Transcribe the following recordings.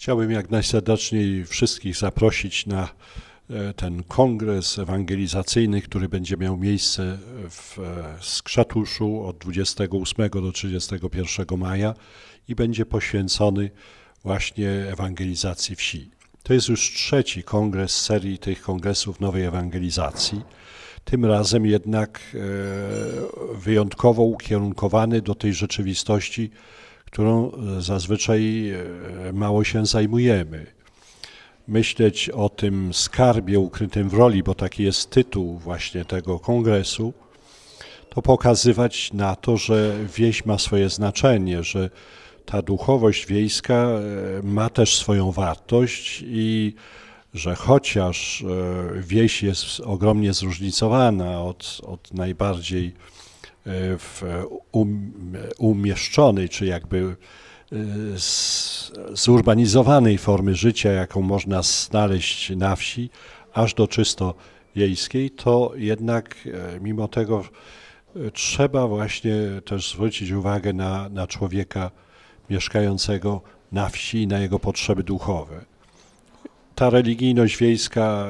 Chciałbym jak najserdeczniej wszystkich zaprosić na e, ten kongres ewangelizacyjny, który będzie miał miejsce w e, Skrzatuszu od 28 do 31 maja i będzie poświęcony właśnie ewangelizacji wsi. To jest już trzeci kongres serii tych kongresów nowej ewangelizacji. Tym razem jednak e, wyjątkowo ukierunkowany do tej rzeczywistości, którą e, zazwyczaj e, mało się zajmujemy. Myśleć o tym skarbie ukrytym w roli, bo taki jest tytuł właśnie tego kongresu, to pokazywać na to, że wieś ma swoje znaczenie, że ta duchowość wiejska e, ma też swoją wartość i że chociaż wieś jest ogromnie zróżnicowana od, od najbardziej w, um, umieszczonej, czy jakby y, z, zurbanizowanej formy życia, jaką można znaleźć na wsi, aż do czysto wiejskiej, to jednak e, mimo tego e, trzeba właśnie też zwrócić uwagę na, na człowieka mieszkającego na wsi i na jego potrzeby duchowe. Ta religijność wiejska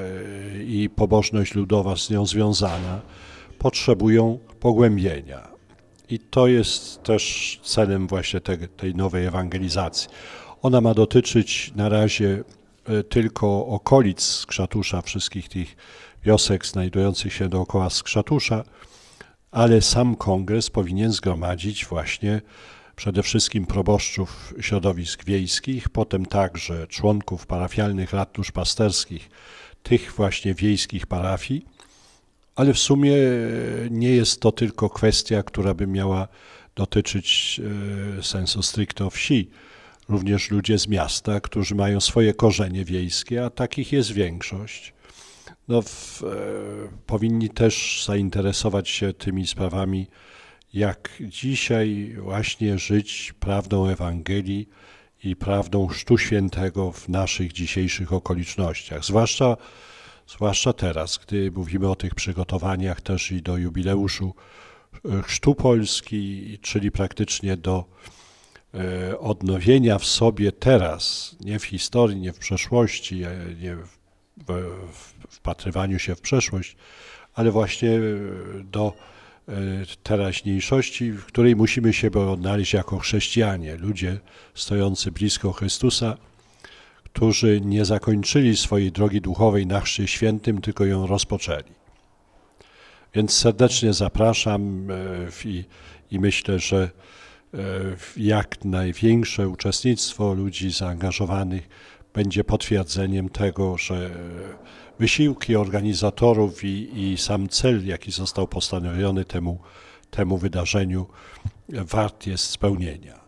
e, i pobożność ludowa z nią związana potrzebują pogłębienia. I to jest też celem właśnie tej nowej ewangelizacji. Ona ma dotyczyć na razie e, tylko okolic Skrzatusza, wszystkich tych wiosek znajdujących się dookoła Skrzatusza, ale sam kongres powinien zgromadzić właśnie przede wszystkim proboszczów środowisk wiejskich, potem także członków parafialnych rad dusz pasterskich, tych właśnie wiejskich parafii, ale w sumie e, nie jest to tylko kwestia, która by miała dotyczyć e, sensu stricto wsi. Również ludzie z miasta, którzy mają swoje korzenie wiejskie, a takich jest większość, no w, e, powinni też zainteresować się tymi sprawami, jak dzisiaj właśnie żyć prawdą Ewangelii i prawdą Chrztu Świętego w naszych dzisiejszych okolicznościach. Zwłaszcza zwłaszcza teraz, gdy mówimy o tych przygotowaniach też i do jubileuszu e, Chrztu Polski, czyli praktycznie do e, odnowienia w sobie teraz, nie w historii, nie w przeszłości, e, nie w, w wpatrywaniu się w przeszłość, ale właśnie do teraźniejszości, w której musimy się odnaleźć jako chrześcijanie, ludzie stojący blisko Chrystusa, którzy nie zakończyli swojej drogi duchowej na Chrzcie Świętym, tylko ją rozpoczęli. Więc serdecznie zapraszam e, i, i myślę, że e, jak największe uczestnictwo ludzi zaangażowanych będzie potwierdzeniem tego, że e, wysiłki organizatorów i, i, sam cel, jaki został postanowiony temu, temu wydarzeniu, wart jest spełnienia.